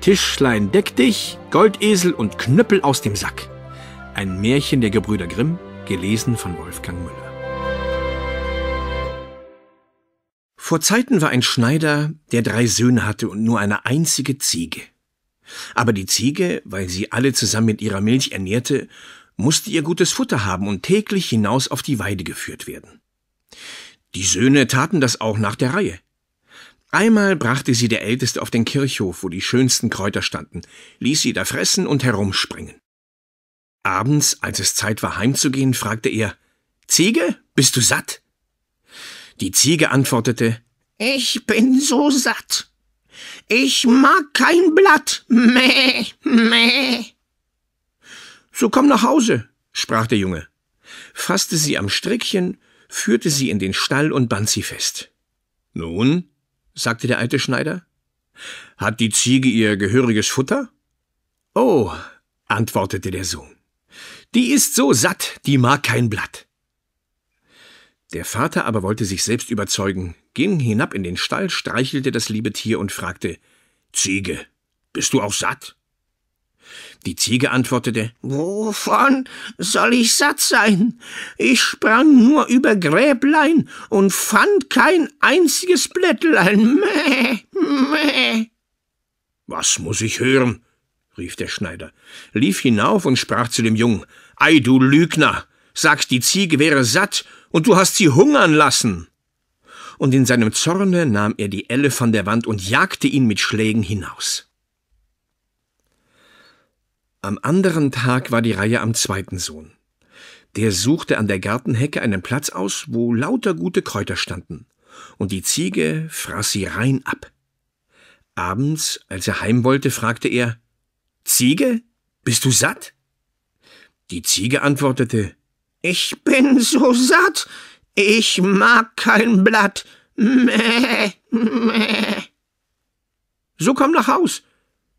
Tischlein deck dich, Goldesel und Knüppel aus dem Sack. Ein Märchen der Gebrüder Grimm, gelesen von Wolfgang Müller. Vor Zeiten war ein Schneider, der drei Söhne hatte und nur eine einzige Ziege. Aber die Ziege, weil sie alle zusammen mit ihrer Milch ernährte, musste ihr gutes Futter haben und täglich hinaus auf die Weide geführt werden. Die Söhne taten das auch nach der Reihe. Einmal brachte sie der Älteste auf den Kirchhof, wo die schönsten Kräuter standen, ließ sie da fressen und herumspringen. Abends, als es Zeit war heimzugehen, fragte er, Ziege, bist du satt? Die Ziege antwortete, Ich bin so satt. Ich mag kein Blatt. Meh, meh. So komm nach Hause, sprach der Junge, fasste sie am Strickchen, führte sie in den Stall und band sie fest. Nun, sagte der alte Schneider. Hat die Ziege ihr gehöriges Futter? Oh, antwortete der Sohn. Die ist so satt, die mag kein Blatt. Der Vater aber wollte sich selbst überzeugen, ging hinab in den Stall, streichelte das liebe Tier und fragte Ziege, bist du auch satt? Die Ziege antwortete, Wovon soll ich satt sein? Ich sprang nur über Gräblein und fand kein einziges Blättlein. Mäh, mäh. Was muss ich hören? rief der Schneider, lief hinauf und sprach zu dem Jungen, Ei, du Lügner! Sagst, die Ziege wäre satt und du hast sie hungern lassen! Und in seinem Zorne nahm er die Elle von der Wand und jagte ihn mit Schlägen hinaus. Am anderen Tag war die Reihe am zweiten Sohn. Der suchte an der Gartenhecke einen Platz aus, wo lauter gute Kräuter standen, und die Ziege fraß sie rein ab. Abends, als er heim wollte, fragte er Ziege, bist du satt? Die Ziege antwortete Ich bin so satt, ich mag kein Blatt. Mäh, mäh. So komm nach Haus,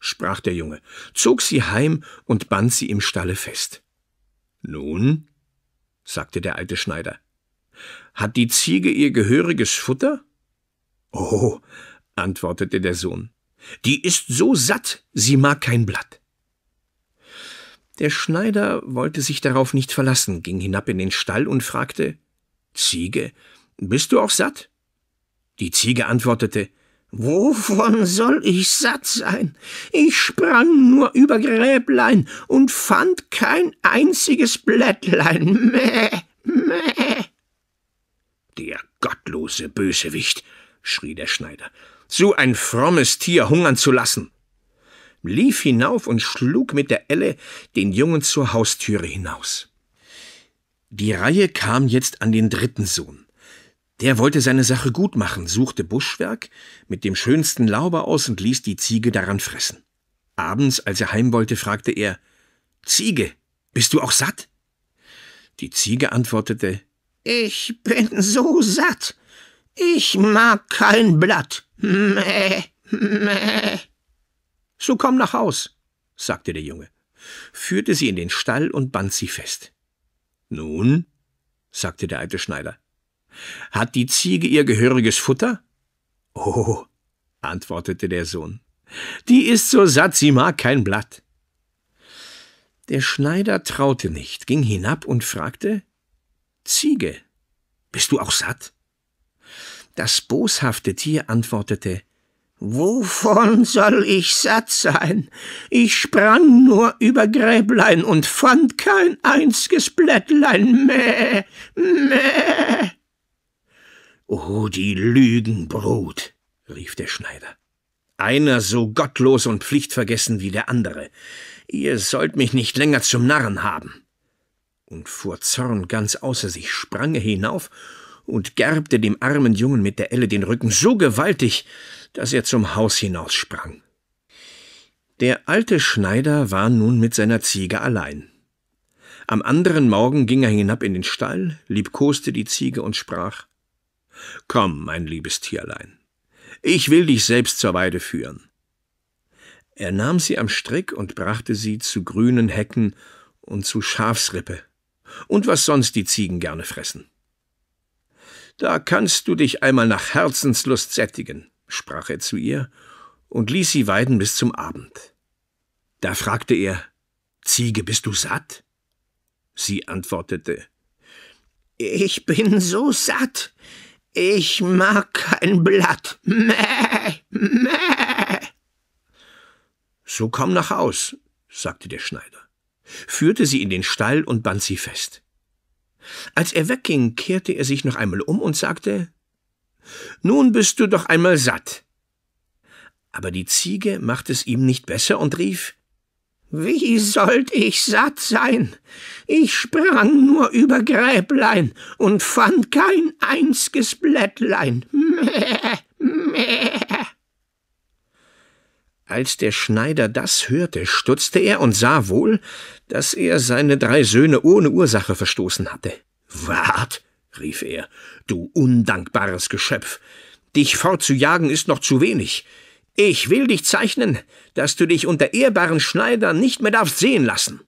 sprach der Junge, zog sie heim und band sie im Stalle fest. Nun, sagte der alte Schneider, hat die Ziege ihr gehöriges Futter? Oh, antwortete der Sohn, die ist so satt, sie mag kein Blatt. Der Schneider wollte sich darauf nicht verlassen, ging hinab in den Stall und fragte Ziege, bist du auch satt? Die Ziege antwortete Wovon soll ich satt sein? Ich sprang nur über Gräblein und fand kein einziges Blättlein. Meh, meh. Der gottlose Bösewicht, schrie der Schneider, so ein frommes Tier hungern zu lassen. Lief hinauf und schlug mit der Elle den Jungen zur Haustüre hinaus. Die Reihe kam jetzt an den dritten Sohn. Der wollte seine Sache gut machen, suchte Buschwerk mit dem schönsten Laube aus und ließ die Ziege daran fressen. Abends, als er heim wollte, fragte er, Ziege, bist du auch satt? Die Ziege antwortete, Ich bin so satt. Ich mag kein Blatt. Mäh, mäh. So komm nach Haus, sagte der Junge, führte sie in den Stall und band sie fest. Nun, sagte der alte Schneider, hat die Ziege ihr gehöriges Futter? Oh, antwortete der Sohn, die ist so satt, sie mag kein Blatt. Der Schneider traute nicht, ging hinab und fragte Ziege, bist du auch satt? Das boshafte Tier antwortete Wovon soll ich satt sein? Ich sprang nur über Gräblein und fand kein einziges Blättlein. Mäh, mäh oh, die Lügenbrut, rief der Schneider. Einer so gottlos und pflichtvergessen wie der andere. Ihr sollt mich nicht länger zum Narren haben. Und vor Zorn ganz außer sich sprang er hinauf und gerbte dem armen Jungen mit der Elle den Rücken so gewaltig, dass er zum Haus hinaussprang. Der alte Schneider war nun mit seiner Ziege allein. Am anderen Morgen ging er hinab in den Stall, liebkoste die Ziege und sprach Komm, mein liebes Tierlein, ich will dich selbst zur Weide führen. Er nahm sie am Strick und brachte sie zu grünen Hecken und zu Schafsrippe und was sonst die Ziegen gerne fressen. Da kannst du dich einmal nach Herzenslust sättigen, sprach er zu ihr und ließ sie weiden bis zum Abend. Da fragte er, Ziege, bist du satt? Sie antwortete, Ich bin so satt, ich mag kein Blatt. Mäh, mäh. So komm nach Haus, sagte der Schneider, führte sie in den Stall und band sie fest. Als er wegging, kehrte er sich noch einmal um und sagte, Nun bist du doch einmal satt. Aber die Ziege machte es ihm nicht besser und rief, wie sollte ich satt sein? Ich sprang nur über Gräblein und fand kein einziges Blättlein. Mäh, mäh. Als der Schneider das hörte, stutzte er und sah wohl, dass er seine drei Söhne ohne Ursache verstoßen hatte. Wart, rief er, du undankbares Geschöpf, dich fortzujagen ist noch zu wenig. Ich will dich zeichnen, dass du dich unter ehrbaren Schneidern nicht mehr darfst sehen lassen.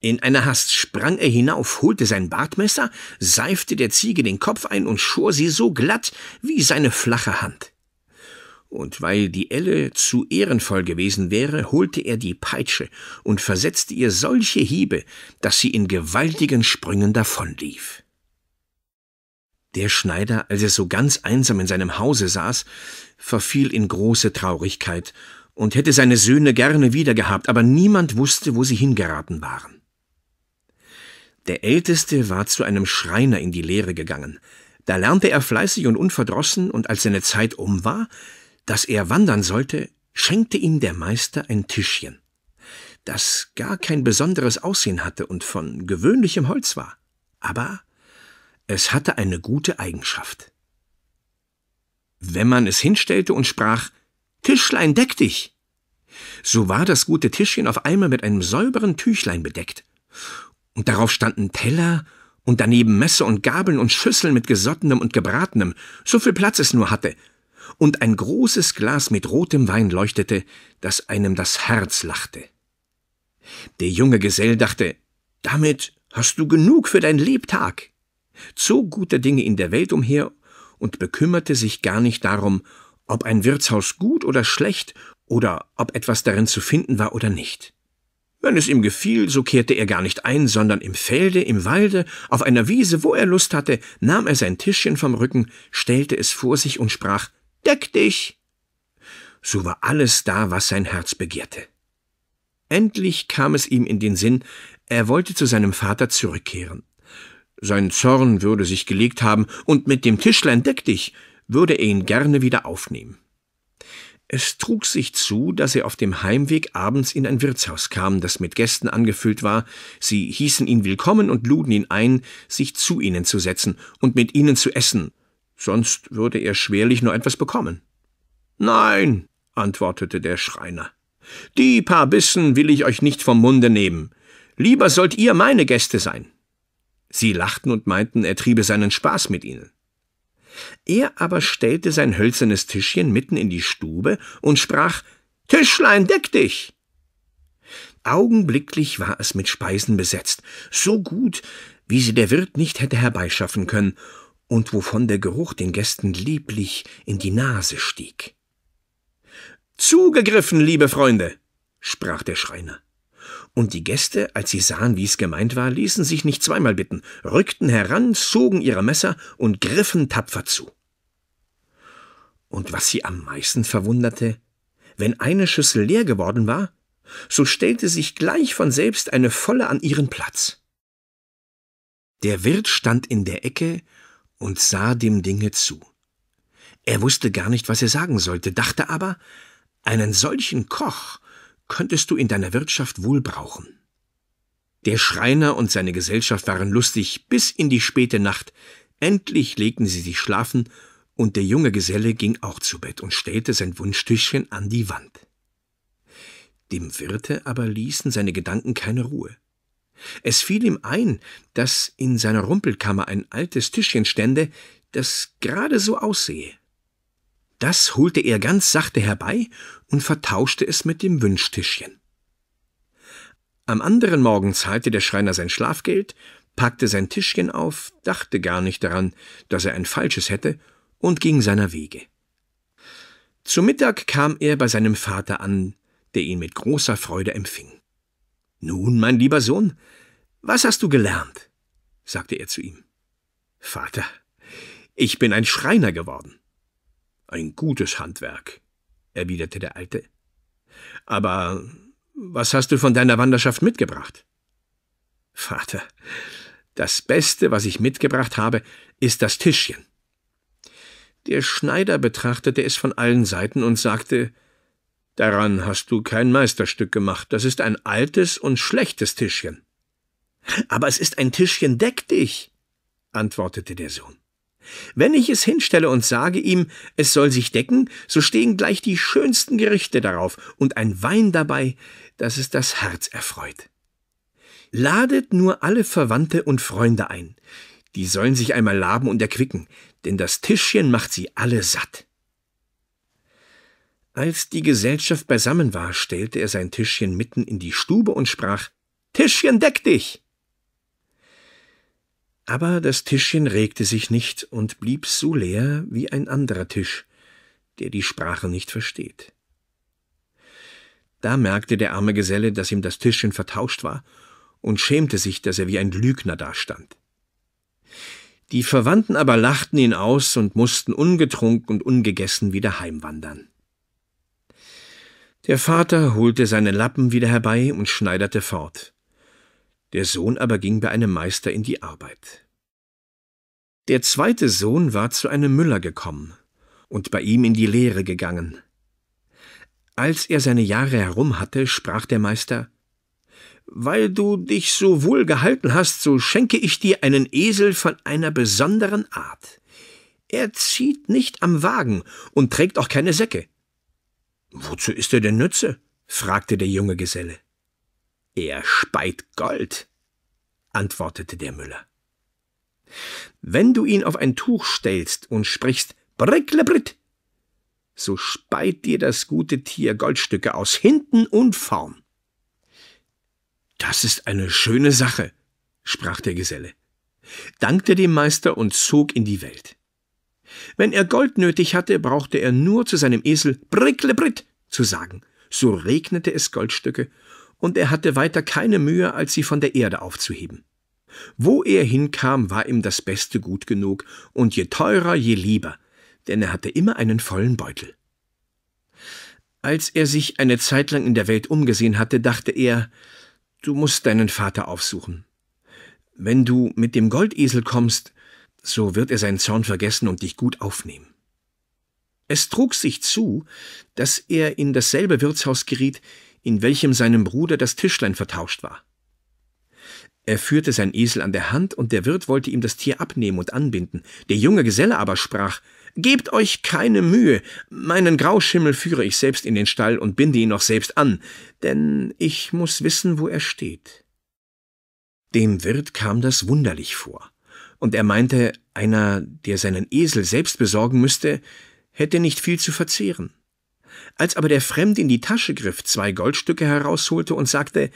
In einer Hast sprang er hinauf, holte sein Bartmesser, seifte der Ziege den Kopf ein und schor sie so glatt wie seine flache Hand. Und weil die Elle zu ehrenvoll gewesen wäre, holte er die Peitsche und versetzte ihr solche Hiebe, dass sie in gewaltigen Sprüngen davonlief. Der Schneider, als er so ganz einsam in seinem Hause saß, verfiel in große Traurigkeit und hätte seine Söhne gerne wiedergehabt, aber niemand wusste, wo sie hingeraten waren. Der Älteste war zu einem Schreiner in die Lehre gegangen. Da lernte er fleißig und unverdrossen, und als seine Zeit um war, dass er wandern sollte, schenkte ihm der Meister ein Tischchen, das gar kein besonderes Aussehen hatte und von gewöhnlichem Holz war, aber es hatte eine gute Eigenschaft. Wenn man es hinstellte und sprach Tischlein, deck dich, so war das gute Tischchen auf einmal mit einem säuberen Tüchlein bedeckt. Und darauf standen Teller und daneben Messer und Gabeln und Schüsseln mit gesottenem und gebratenem, so viel Platz es nur hatte. Und ein großes Glas mit rotem Wein leuchtete, dass einem das Herz lachte. Der junge Gesell dachte, damit hast du genug für dein Lebtag zog guter Dinge in der Welt umher und bekümmerte sich gar nicht darum, ob ein Wirtshaus gut oder schlecht oder ob etwas darin zu finden war oder nicht. Wenn es ihm gefiel, so kehrte er gar nicht ein, sondern im Felde, im Walde, auf einer Wiese, wo er Lust hatte, nahm er sein Tischchen vom Rücken, stellte es vor sich und sprach Deck dich. So war alles da, was sein Herz begehrte. Endlich kam es ihm in den Sinn, er wollte zu seinem Vater zurückkehren. Sein Zorn würde sich gelegt haben, und mit dem Tischlein deck dich würde er ihn gerne wieder aufnehmen. Es trug sich zu, dass er auf dem Heimweg abends in ein Wirtshaus kam, das mit Gästen angefüllt war. Sie hießen ihn willkommen und luden ihn ein, sich zu ihnen zu setzen und mit ihnen zu essen. Sonst würde er schwerlich nur etwas bekommen. Nein, antwortete der Schreiner. Die paar Bissen will ich euch nicht vom Munde nehmen. Lieber sollt ihr meine Gäste sein. Sie lachten und meinten, er triebe seinen Spaß mit ihnen. Er aber stellte sein hölzernes Tischchen mitten in die Stube und sprach Tischlein, deck dich. Augenblicklich war es mit Speisen besetzt, so gut, wie sie der Wirt nicht hätte herbeischaffen können, und wovon der Geruch den Gästen lieblich in die Nase stieg. Zugegriffen, liebe Freunde, sprach der Schreiner. Und die Gäste, als sie sahen, wie es gemeint war, ließen sich nicht zweimal bitten, rückten heran, zogen ihre Messer und griffen tapfer zu. Und was sie am meisten verwunderte, wenn eine Schüssel leer geworden war, so stellte sich gleich von selbst eine volle an ihren Platz. Der Wirt stand in der Ecke und sah dem Dinge zu. Er wusste gar nicht, was er sagen sollte, dachte aber, einen solchen Koch könntest du in deiner Wirtschaft wohl brauchen. Der Schreiner und seine Gesellschaft waren lustig bis in die späte Nacht. Endlich legten sie sich schlafen und der junge Geselle ging auch zu Bett und stellte sein Wunschtischchen an die Wand. Dem Wirte aber ließen seine Gedanken keine Ruhe. Es fiel ihm ein, dass in seiner Rumpelkammer ein altes Tischchen stände, das gerade so aussehe. Das holte er ganz sachte herbei und vertauschte es mit dem Wünschtischchen. Am anderen Morgen zahlte der Schreiner sein Schlafgeld, packte sein Tischchen auf, dachte gar nicht daran, dass er ein falsches hätte, und ging seiner Wege. Zu Mittag kam er bei seinem Vater an, der ihn mit großer Freude empfing. Nun, mein lieber Sohn, was hast du gelernt? sagte er zu ihm. Vater, ich bin ein Schreiner geworden. Ein gutes Handwerk, erwiderte der Alte. Aber was hast du von deiner Wanderschaft mitgebracht? Vater, das Beste, was ich mitgebracht habe, ist das Tischchen. Der Schneider betrachtete es von allen Seiten und sagte, Daran hast du kein Meisterstück gemacht, das ist ein altes und schlechtes Tischchen. Aber es ist ein Tischchen, deck dich, antwortete der Sohn. Wenn ich es hinstelle und sage ihm, es soll sich decken, so stehen gleich die schönsten Gerichte darauf und ein Wein dabei, dass es das Herz erfreut. Ladet nur alle Verwandte und Freunde ein. Die sollen sich einmal laben und erquicken, denn das Tischchen macht sie alle satt. Als die Gesellschaft beisammen war, stellte er sein Tischchen mitten in die Stube und sprach Tischchen, deck dich. Aber das Tischchen regte sich nicht und blieb so leer wie ein anderer Tisch, der die Sprache nicht versteht. Da merkte der arme Geselle, dass ihm das Tischchen vertauscht war und schämte sich, dass er wie ein Lügner dastand. Die Verwandten aber lachten ihn aus und mussten ungetrunken und ungegessen wieder heimwandern. Der Vater holte seine Lappen wieder herbei und schneiderte fort. Der Sohn aber ging bei einem Meister in die Arbeit. Der zweite Sohn war zu einem Müller gekommen und bei ihm in die Lehre gegangen. Als er seine Jahre herum hatte, sprach der Meister Weil du dich so wohl gehalten hast, so schenke ich dir einen Esel von einer besonderen Art. Er zieht nicht am Wagen und trägt auch keine Säcke. Wozu ist er denn Nütze? fragte der junge Geselle. Er speit Gold, antwortete der Müller. Wenn du ihn auf ein Tuch stellst und sprichst Bricklebrit, so speit dir das gute Tier Goldstücke aus hinten und vorn. Das ist eine schöne Sache, sprach der Geselle, dankte dem Meister und zog in die Welt. Wenn er Gold nötig hatte, brauchte er nur zu seinem Esel Bricklebrit zu sagen, so regnete es Goldstücke und er hatte weiter keine Mühe, als sie von der Erde aufzuheben. Wo er hinkam, war ihm das Beste gut genug, und je teurer, je lieber, denn er hatte immer einen vollen Beutel. Als er sich eine Zeit lang in der Welt umgesehen hatte, dachte er, du musst deinen Vater aufsuchen. Wenn du mit dem Goldesel kommst, so wird er seinen Zorn vergessen und dich gut aufnehmen. Es trug sich zu, dass er in dasselbe Wirtshaus geriet, in welchem seinem Bruder das Tischlein vertauscht war. Er führte sein Esel an der Hand, und der Wirt wollte ihm das Tier abnehmen und anbinden. Der junge Geselle aber sprach, Gebt euch keine Mühe, meinen Grauschimmel führe ich selbst in den Stall und binde ihn noch selbst an, denn ich muß wissen, wo er steht. Dem Wirt kam das wunderlich vor, und er meinte, einer, der seinen Esel selbst besorgen müsste, hätte nicht viel zu verzehren. Als aber der Fremde in die Tasche griff, zwei Goldstücke herausholte und sagte,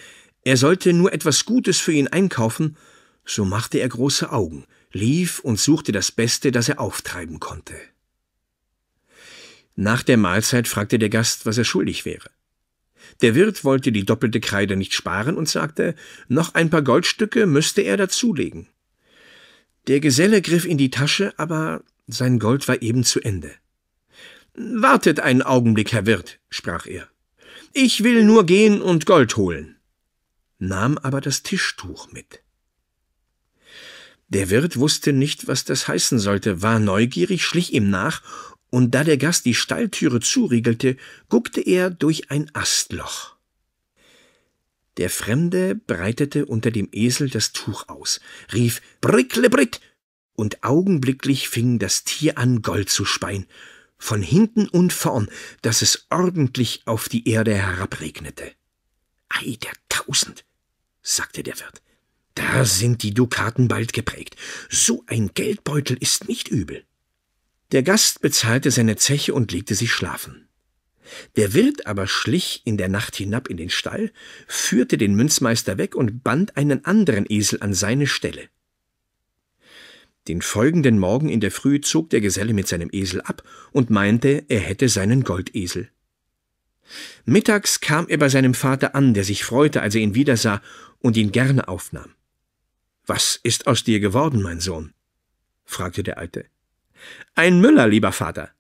er sollte nur etwas Gutes für ihn einkaufen, so machte er große Augen, lief und suchte das Beste, das er auftreiben konnte. Nach der Mahlzeit fragte der Gast, was er schuldig wäre. Der Wirt wollte die doppelte Kreide nicht sparen und sagte, noch ein paar Goldstücke müsste er dazulegen. Der Geselle griff in die Tasche, aber sein Gold war eben zu Ende. »Wartet einen Augenblick, Herr Wirt«, sprach er. »Ich will nur gehen und Gold holen«, nahm aber das Tischtuch mit. Der Wirt wusste nicht, was das heißen sollte, war neugierig, schlich ihm nach, und da der Gast die Stalltüre zuriegelte, guckte er durch ein Astloch. Der Fremde breitete unter dem Esel das Tuch aus, rief Bricklebrit, und augenblicklich fing das Tier an, Gold zu speien, von hinten und vorn, dass es ordentlich auf die Erde herabregnete. Ei der Tausend, sagte der Wirt, da sind die Dukaten bald geprägt. So ein Geldbeutel ist nicht übel. Der Gast bezahlte seine Zeche und legte sich schlafen. Der Wirt aber schlich in der Nacht hinab in den Stall, führte den Münzmeister weg und band einen anderen Esel an seine Stelle. Den folgenden Morgen in der Früh zog der Geselle mit seinem Esel ab und meinte, er hätte seinen Goldesel. Mittags kam er bei seinem Vater an, der sich freute, als er ihn wiedersah und ihn gerne aufnahm. Was ist aus dir geworden, mein Sohn? fragte der Alte. Ein Müller, lieber Vater,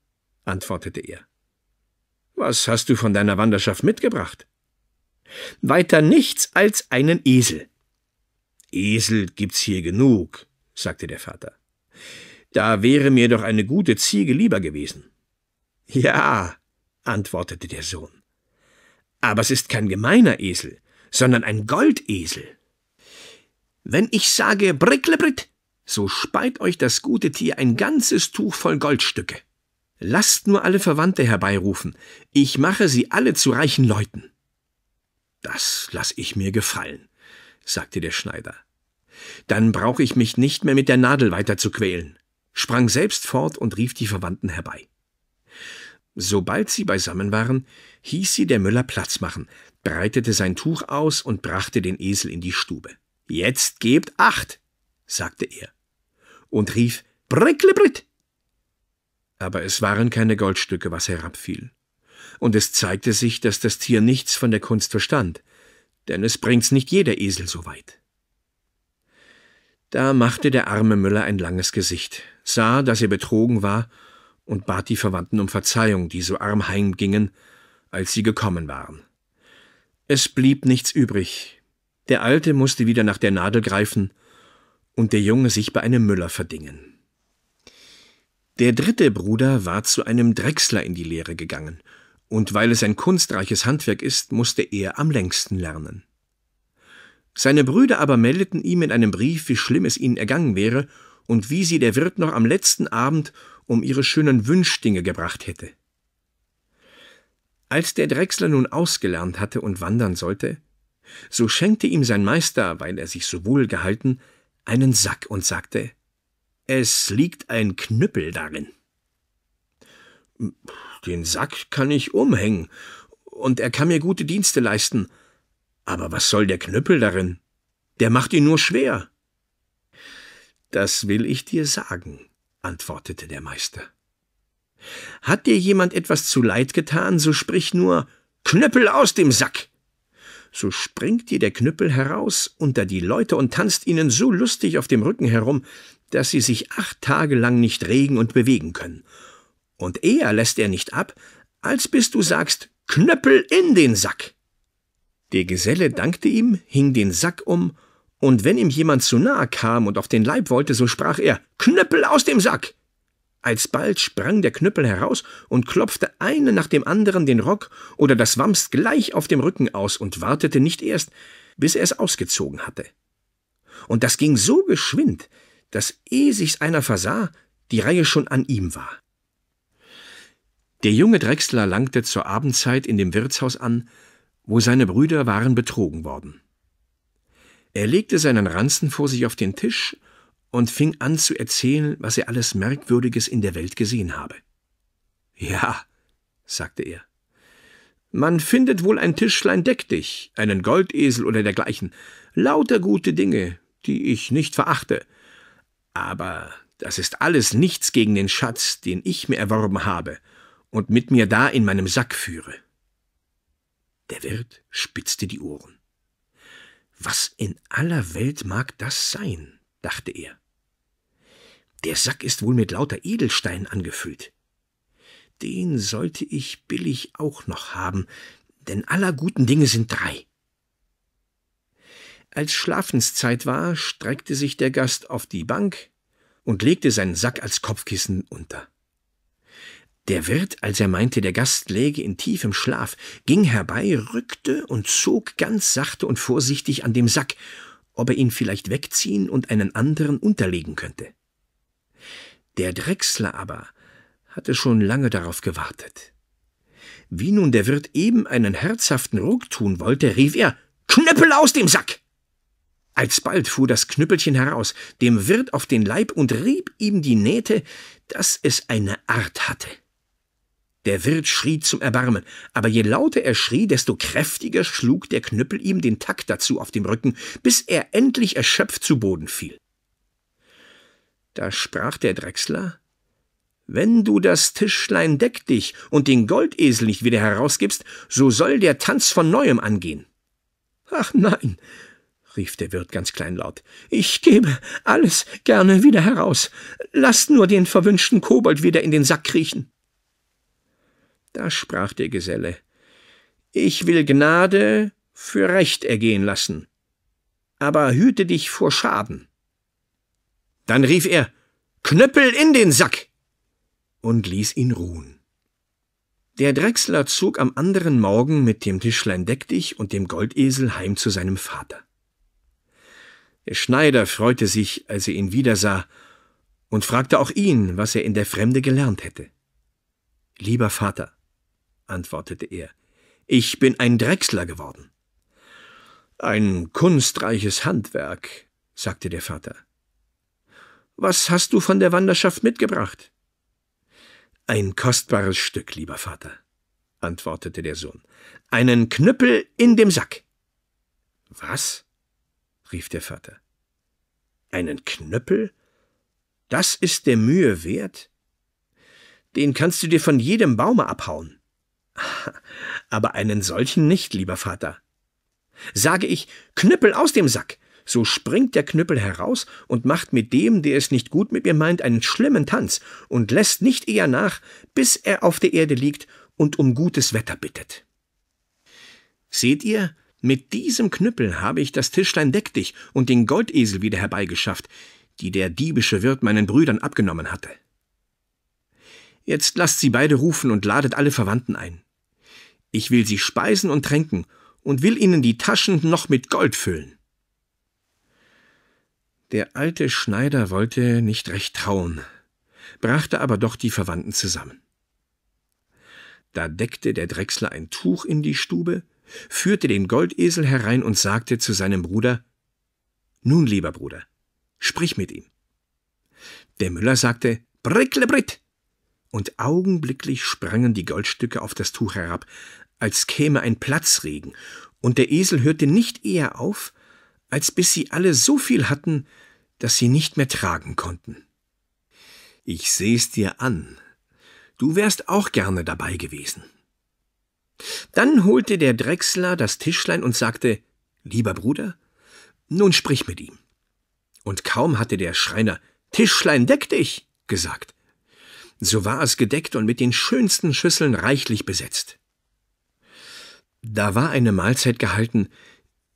antwortete er. Was hast du von deiner Wanderschaft mitgebracht? Weiter nichts als einen Esel. Esel gibt's hier genug, sagte der Vater. Da wäre mir doch eine gute Ziege lieber gewesen. Ja, antwortete der Sohn. Aber es ist kein gemeiner Esel, sondern ein Goldesel. Wenn ich sage Bricklebrit, so speit euch das gute Tier ein ganzes Tuch voll Goldstücke. Lasst nur alle Verwandte herbeirufen, ich mache sie alle zu reichen Leuten. Das lasse ich mir gefallen, sagte der Schneider. Dann brauche ich mich nicht mehr mit der Nadel weiter zu quälen, sprang selbst fort und rief die Verwandten herbei. Sobald sie beisammen waren, hieß sie der Müller Platz machen, breitete sein Tuch aus und brachte den Esel in die Stube. Jetzt gebt acht, sagte er und rief Bricklebrit. Aber es waren keine Goldstücke, was herabfiel. Und es zeigte sich, dass das Tier nichts von der Kunst verstand, denn es bringt's nicht jeder Esel so weit. Da machte der arme Müller ein langes Gesicht, sah, dass er betrogen war, und bat die Verwandten um Verzeihung, die so arm heimgingen, als sie gekommen waren. Es blieb nichts übrig. Der Alte musste wieder nach der Nadel greifen und der Junge sich bei einem Müller verdingen. Der dritte Bruder war zu einem Drechsler in die Lehre gegangen, und weil es ein kunstreiches Handwerk ist, musste er am längsten lernen. Seine Brüder aber meldeten ihm in einem Brief, wie schlimm es ihnen ergangen wäre und wie sie der Wirt noch am letzten Abend um ihre schönen Wünschdinge gebracht hätte. Als der Drechsler nun ausgelernt hatte und wandern sollte, so schenkte ihm sein Meister, weil er sich so wohl gehalten, einen Sack und sagte, es liegt ein Knüppel darin. Den Sack kann ich umhängen, und er kann mir gute Dienste leisten, aber was soll der Knüppel darin? Der macht ihn nur schwer. Das will ich dir sagen, antwortete der Meister. Hat dir jemand etwas zu Leid getan, so sprich nur Knüppel aus dem Sack. So springt dir der Knüppel heraus unter die Leute und tanzt ihnen so lustig auf dem Rücken herum, dass sie sich acht Tage lang nicht regen und bewegen können. Und eher lässt er nicht ab, als bis du sagst Knüppel in den Sack. Der Geselle dankte ihm, hing den Sack um, und wenn ihm jemand zu nahe kam und auf den Leib wollte, so sprach er Knüppel aus dem Sack. Alsbald sprang der Knüppel heraus und klopfte einen nach dem anderen den Rock oder das Wamst gleich auf dem Rücken aus und wartete nicht erst, bis er es ausgezogen hatte. Und das ging so geschwind, dass eh sich's einer versah, die Reihe schon an ihm war. Der junge Drechsler langte zur Abendzeit in dem Wirtshaus an, wo seine Brüder waren betrogen worden. Er legte seinen Ranzen vor sich auf den Tisch und fing an zu erzählen, was er alles Merkwürdiges in der Welt gesehen habe. Ja, sagte er, man findet wohl ein Tischlein deck dich, einen Goldesel oder dergleichen, lauter gute Dinge, die ich nicht verachte. Aber das ist alles nichts gegen den Schatz, den ich mir erworben habe und mit mir da in meinem Sack führe. Der Wirt spitzte die Ohren. Was in aller Welt mag das sein? dachte er. Der Sack ist wohl mit lauter Edelsteinen angefüllt. Den sollte ich billig auch noch haben, denn aller guten Dinge sind drei. Als Schlafenszeit war, streckte sich der Gast auf die Bank und legte seinen Sack als Kopfkissen unter. Der Wirt, als er meinte, der Gast läge in tiefem Schlaf, ging herbei, rückte und zog ganz sachte und vorsichtig an dem Sack, ob er ihn vielleicht wegziehen und einen anderen unterlegen könnte. Der Drechsler aber hatte schon lange darauf gewartet. Wie nun der Wirt eben einen herzhaften Ruck tun wollte, rief er Knüppel aus dem Sack. Alsbald fuhr das Knüppelchen heraus, dem Wirt auf den Leib und rieb ihm die Nähte, dass es eine Art hatte. Der Wirt schrie zum Erbarmen, aber je lauter er schrie, desto kräftiger schlug der Knüppel ihm den Takt dazu auf dem Rücken, bis er endlich erschöpft zu Boden fiel. Da sprach der Drechsler, wenn du das Tischlein deck dich und den Goldesel nicht wieder herausgibst, so soll der Tanz von neuem angehen. Ach nein, rief der Wirt ganz kleinlaut, ich gebe alles gerne wieder heraus. Lasst nur den verwünschten Kobold wieder in den Sack kriechen. Da sprach der Geselle Ich will Gnade für Recht ergehen lassen, aber hüte dich vor Schaden. Dann rief er Knüppel in den Sack und ließ ihn ruhen. Der Drechsler zog am anderen Morgen mit dem Tischlein Deck dich und dem Goldesel heim zu seinem Vater. Der Schneider freute sich, als er ihn wiedersah, und fragte auch ihn, was er in der Fremde gelernt hätte. Lieber Vater, antwortete er. Ich bin ein Drechsler geworden. Ein kunstreiches Handwerk, sagte der Vater. Was hast du von der Wanderschaft mitgebracht? Ein kostbares Stück, lieber Vater, antwortete der Sohn. Einen Knüppel in dem Sack. Was? rief der Vater. Einen Knüppel? Das ist der Mühe wert? Den kannst du dir von jedem Baume abhauen. Aber einen solchen nicht, lieber Vater. Sage ich Knüppel aus dem Sack, so springt der Knüppel heraus und macht mit dem, der es nicht gut mit mir meint, einen schlimmen Tanz und lässt nicht eher nach, bis er auf der Erde liegt und um gutes Wetter bittet. Seht ihr, mit diesem Knüppel habe ich das Tischlein deck dich und den Goldesel wieder herbeigeschafft, die der diebische Wirt meinen Brüdern abgenommen hatte. Jetzt lasst sie beide rufen und ladet alle Verwandten ein. Ich will sie speisen und tränken und will ihnen die Taschen noch mit Gold füllen. Der alte Schneider wollte nicht recht trauen, brachte aber doch die Verwandten zusammen. Da deckte der Drechsler ein Tuch in die Stube, führte den Goldesel herein und sagte zu seinem Bruder Nun, lieber Bruder, sprich mit ihm. Der Müller sagte Bricklebritt, und augenblicklich sprangen die Goldstücke auf das Tuch herab, als käme ein Platzregen, und der Esel hörte nicht eher auf, als bis sie alle so viel hatten, dass sie nicht mehr tragen konnten. Ich seh's dir an. Du wärst auch gerne dabei gewesen. Dann holte der Drechsler das Tischlein und sagte, Lieber Bruder, nun sprich mit ihm. Und kaum hatte der Schreiner Tischlein, deck dich, gesagt. So war es gedeckt und mit den schönsten Schüsseln reichlich besetzt. Da war eine Mahlzeit gehalten,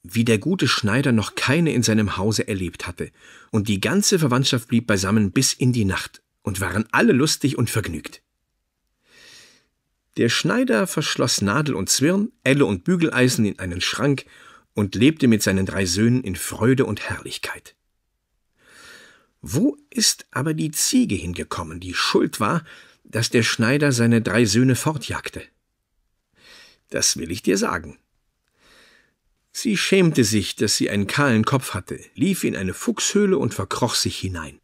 wie der gute Schneider noch keine in seinem Hause erlebt hatte, und die ganze Verwandtschaft blieb beisammen bis in die Nacht und waren alle lustig und vergnügt. Der Schneider verschloss Nadel und Zwirn, Elle und Bügeleisen in einen Schrank und lebte mit seinen drei Söhnen in Freude und Herrlichkeit. Wo ist aber die Ziege hingekommen, die schuld war, dass der Schneider seine drei Söhne fortjagte? das will ich dir sagen. Sie schämte sich, dass sie einen kahlen Kopf hatte, lief in eine Fuchshöhle und verkroch sich hinein.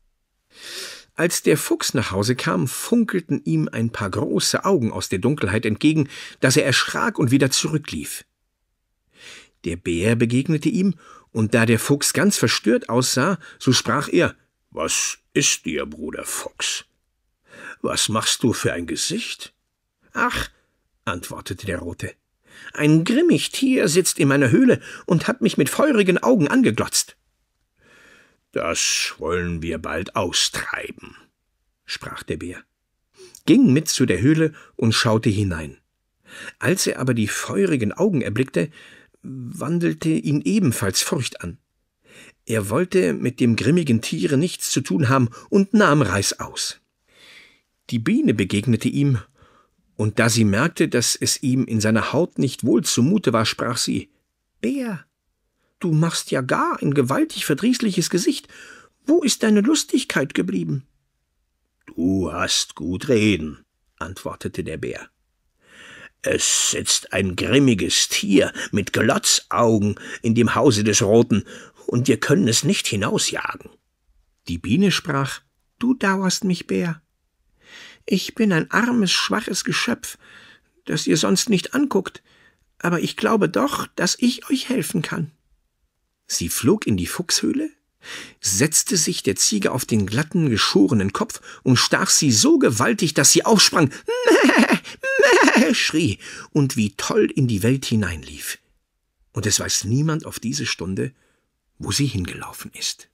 Als der Fuchs nach Hause kam, funkelten ihm ein paar große Augen aus der Dunkelheit entgegen, dass er erschrak und wieder zurücklief. Der Bär begegnete ihm, und da der Fuchs ganz verstört aussah, so sprach er Was ist dir, Bruder Fuchs? Was machst du für ein Gesicht? Ach, antwortete der Rote, ein grimmig Tier sitzt in meiner Höhle und hat mich mit feurigen Augen angeglotzt. Das wollen wir bald austreiben, sprach der Bär, ging mit zu der Höhle und schaute hinein. Als er aber die feurigen Augen erblickte, wandelte ihn ebenfalls Furcht an. Er wollte mit dem grimmigen Tiere nichts zu tun haben und nahm Reis aus. Die Biene begegnete ihm und da sie merkte, dass es ihm in seiner Haut nicht wohl zumute war, sprach sie Bär, du machst ja gar ein gewaltig verdrießliches Gesicht. Wo ist deine Lustigkeit geblieben? Du hast gut reden, antwortete der Bär. Es sitzt ein grimmiges Tier mit Glotzaugen in dem Hause des Roten, und wir können es nicht hinausjagen. Die Biene sprach Du dauerst mich, Bär, ich bin ein armes, schwaches Geschöpf, das ihr sonst nicht anguckt, aber ich glaube doch, dass ich euch helfen kann. Sie flog in die Fuchshöhle, setzte sich der Ziege auf den glatten, geschorenen Kopf und stach sie so gewaltig, dass sie aufsprang, mäh, mäh, schrie und wie toll in die Welt hineinlief. Und es weiß niemand auf diese Stunde, wo sie hingelaufen ist.